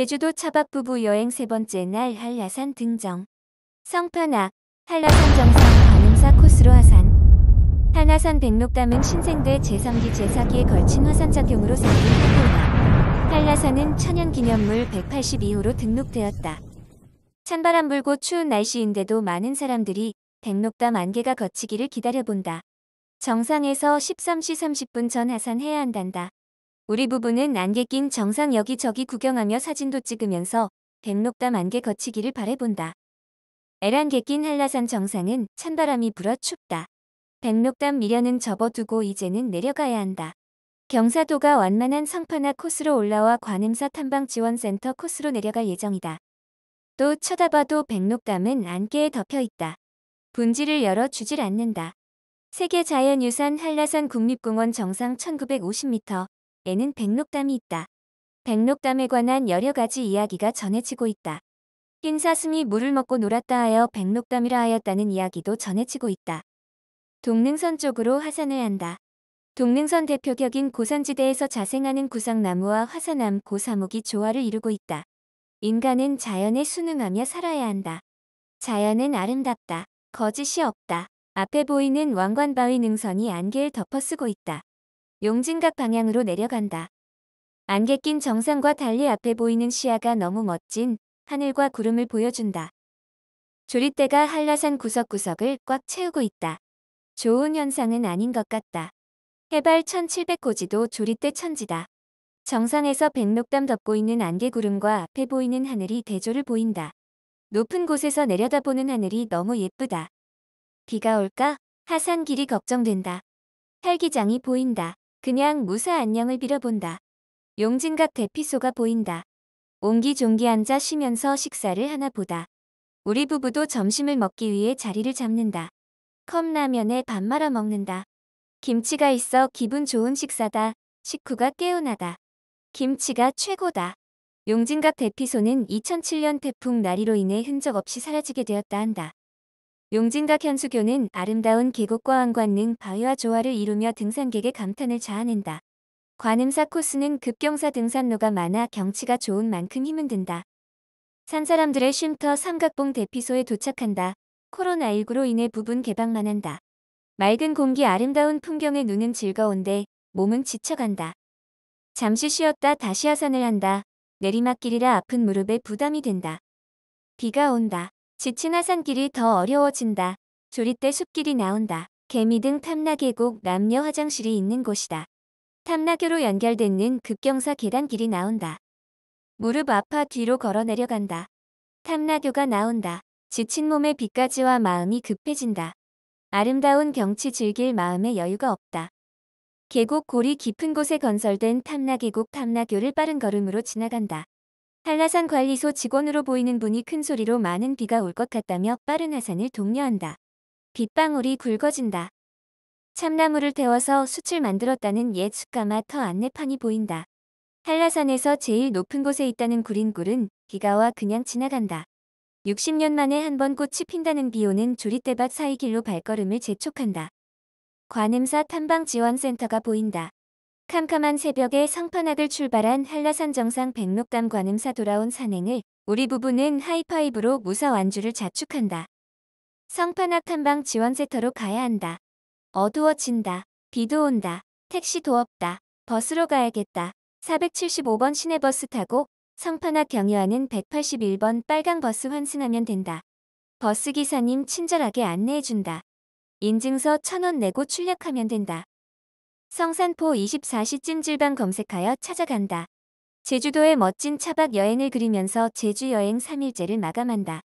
제주도 차박 부부 여행 세 번째 날 한라산 등정. 성편악, 한라산 정상 관음사 코스로 하산. 한라산 백록담은 신생대 제3기 제4기에 걸친 화산작용으로 생긴 폭포다. 한라산은 천연기념물 182호로 등록되었다. 찬바람 불고 추운 날씨인데도 많은 사람들이 백록담 안개가 걷히기를 기다려본다. 정상에서 13시 30분 전 하산해야 한단다. 우리 부부는 안개 낀 정상 여기저기 구경하며 사진도 찍으면서 백록담 안개 거치기를 바래본다. 애란개 낀 한라산 정상은 찬바람이 불어 춥다. 백록담 미련은 접어두고 이제는 내려가야 한다. 경사도가 완만한 성판나 코스로 올라와 관음사 탐방지원센터 코스로 내려갈 예정이다. 또 쳐다봐도 백록담은 안개에 덮여 있다. 분지를 열어 주질 않는다. 세계 자연유산 한라산 국립공원 정상 1950m, 에는 백록담이 있다. 백록담에 관한 여러 가지 이야기가 전해지고 있다. 흰 사슴이 물을 먹고 놀았다 하여 백록담이라 하였다는 이야기도 전해지고 있다. 동능선 쪽으로 화산을 한다. 동능선 대표격인 고산지대에서 자생하는 구상나무와 화산암 고사목이 조화를 이루고 있다. 인간은 자연에 순응하며 살아야 한다. 자연은 아름답다. 거짓이 없다. 앞에 보이는 왕관바위 능선이 안개를 덮어쓰고 있다. 용진각 방향으로 내려간다. 안개 낀 정상과 달리 앞에 보이는 시야가 너무 멋진 하늘과 구름을 보여준다. 조리대가 한라산 구석구석을 꽉 채우고 있다. 좋은 현상은 아닌 것 같다. 해발 1700고지도 조리대 천지다. 정상에서 백록담 덮고 있는 안개구름과 앞에 보이는 하늘이 대조를 보인다. 높은 곳에서 내려다보는 하늘이 너무 예쁘다. 비가 올까? 하산 길이 걱정된다. 활기장이 보인다. 그냥 무사 안녕을 빌어본다. 용진각 대피소가 보인다. 옹기종기 앉아 쉬면서 식사를 하나 보다. 우리 부부도 점심을 먹기 위해 자리를 잡는다. 컵라면에 밥 말아 먹는다. 김치가 있어 기분 좋은 식사다. 식후가 깨운하다. 김치가 최고다. 용진각 대피소는 2007년 태풍 나리로 인해 흔적 없이 사라지게 되었다 한다. 용진각 현수교는 아름다운 계곡과 왕관 등 바위와 조화를 이루며 등산객의 감탄을 자아낸다. 관음사 코스는 급경사 등산로가 많아 경치가 좋은 만큼 힘은 든다. 산사람들의 쉼터 삼각봉 대피소에 도착한다. 코로나19로 인해 부분 개방만 한다. 맑은 공기 아름다운 풍경에 눈은 즐거운데 몸은 지쳐간다. 잠시 쉬었다 다시 하산을 한다. 내리막길이라 아픈 무릎에 부담이 된다. 비가 온다. 지친 하산길이 더 어려워진다. 조리대 숲길이 나온다. 개미 등탐나계곡 남녀 화장실이 있는 곳이다. 탐나교로 연결되는 급경사 계단길이 나온다. 무릎 아파 뒤로 걸어 내려간다. 탐나교가 나온다. 지친 몸의 빛까지와 마음이 급해진다. 아름다운 경치 즐길 마음의 여유가 없다. 계곡 골이 깊은 곳에 건설된 탐나계곡탐나교를 빠른 걸음으로 지나간다. 한라산 관리소 직원으로 보이는 분이 큰 소리로 많은 비가 올 것 같다며 빠른 하산을 독려한다. 빗방울이 굵어진다. 참나무를 태워서 숯을 만들었다는 옛 숯가마 터 안내판이 보인다. 한라산에서 제일 높은 곳에 있다는 구린굴은 비가 와 그냥 지나간다. 60년 만에 한 번 꽃이 핀다는 비오는 조리대밭 사이 길로 발걸음을 재촉한다. 관음사 탐방지원센터가 보인다. 캄캄한 새벽에 성판악을 출발한 한라산 정상 백록담 관음사 돌아온 산행을 우리 부부는 하이파이브로 무사 완주를 자축한다. 성판악 탐방 지원센터로 가야 한다. 어두워진다. 비도 온다. 택시도 없다. 버스로 가야겠다. 475번 시내버스 타고 성판악 경유하는 181번 빨강 버스 환승하면 된다. 버스기사님 친절하게 안내해준다. 인증서 1000원 내고 출력하면 된다. 성산포 24시 찜질방 검색하여 찾아간다. 제주도의 멋진 차박 여행을 그리면서 제주 여행 3일째를 마감한다.